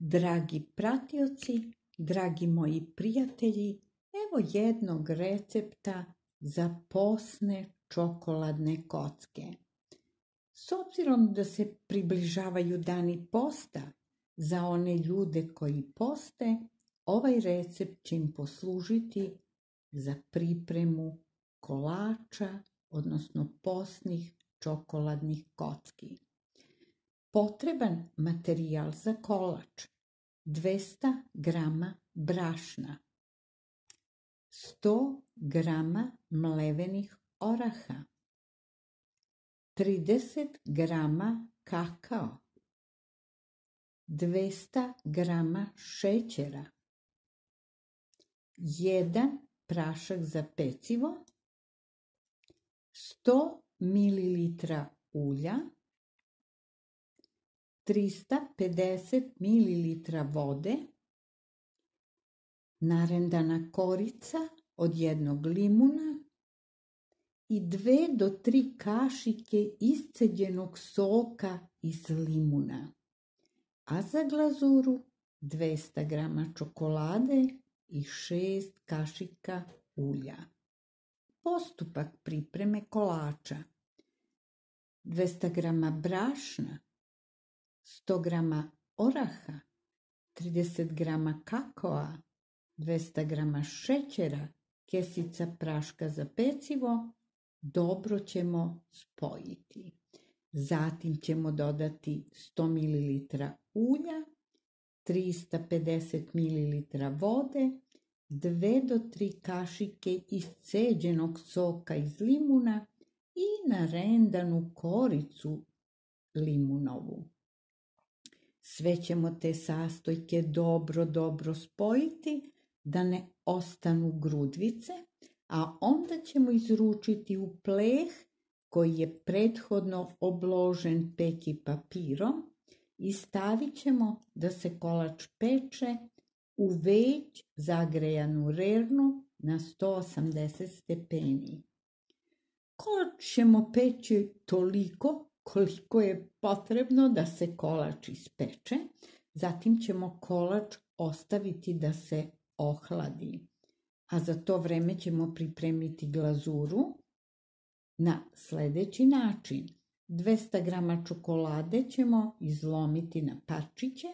Dragi pratioci, dragi moji prijatelji, evo jednog recepta za posne čokoladne kocke. S obzirom da se približavaju dani posta, za one ljude koji poste, ovaj recept će im poslužiti za pripremu kolača, odnosno posnih čokoladnih kocki. Potreban materijal za kolač 200 g brašna, 100 g mlevenih oraha, 30 g kakao, 200 g šećera, 1 prašak za pecivo, 100 ml ulja, 350 ml vode, narendana korica od jednog limuna i dve do tri kašike isceđenog soka iz limuna, a za glazuru 200 grama čokolade i 6 kašika ulja. Postupak pripreme kolača 200 grama brašna, 100 grama oraha, 30 grama kakoa, 200 grama šećera, kesica praška za pecivo, dobro ćemo spojiti. Zatim ćemo dodati 100 ml ulja, 350 ml vode, 2 do 3 kašike isceđenog soka iz limuna i narendanu koricu limunovu. Sve ćemo te sastojke dobro, dobro spojiti da ne ostanu grudvice, a onda ćemo izručiti u pleh koji je prethodno obložen peki papirom i stavit ćemo da se kolač peče u već zagrejanu rernu na 180 stepeni. Kolač ćemo peći toliko koliko je potrebno da se kolač ispeče. Zatim ćemo kolač ostaviti da se ohladi. A za to vreme ćemo pripremiti glazuru na sljedeći način. 200 grama čokolade ćemo izlomiti na parčiće,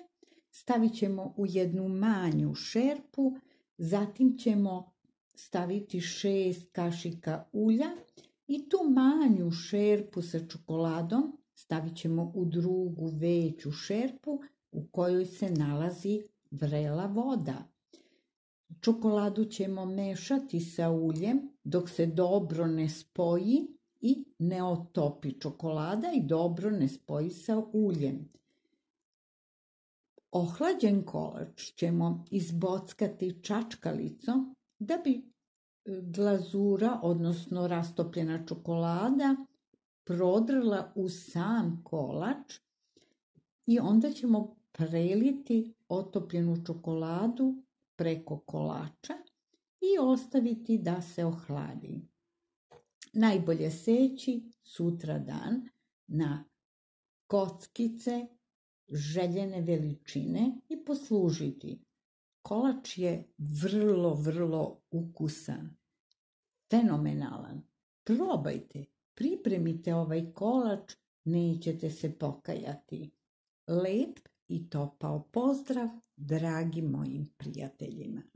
stavit ćemo u jednu manju šerpu, zatim ćemo staviti 6 kašika ulja, i tu manju šerpu sa čokoladom stavit ćemo u drugu veću šerpu u kojoj se nalazi vrela voda. Čokoladu ćemo mešati sa uljem dok se dobro ne spoji i ne otopi čokolada i dobro ne spoji sa uljem. Ohlađen kolač ćemo izbockati čačkalicom da bi glazura, odnosno rastopljena čokolada, prodrla u sam kolač i onda ćemo preliti otopljenu čokoladu preko kolača i ostaviti da se ohladi. Najbolje seći sutra dan na kockice željene veličine i poslužiti. Kolač je vrlo, vrlo ukusan. Fenomenalan. Probajte, pripremite ovaj kolač, nećete se pokajati. Lep i topao pozdrav dragi mojim prijateljima.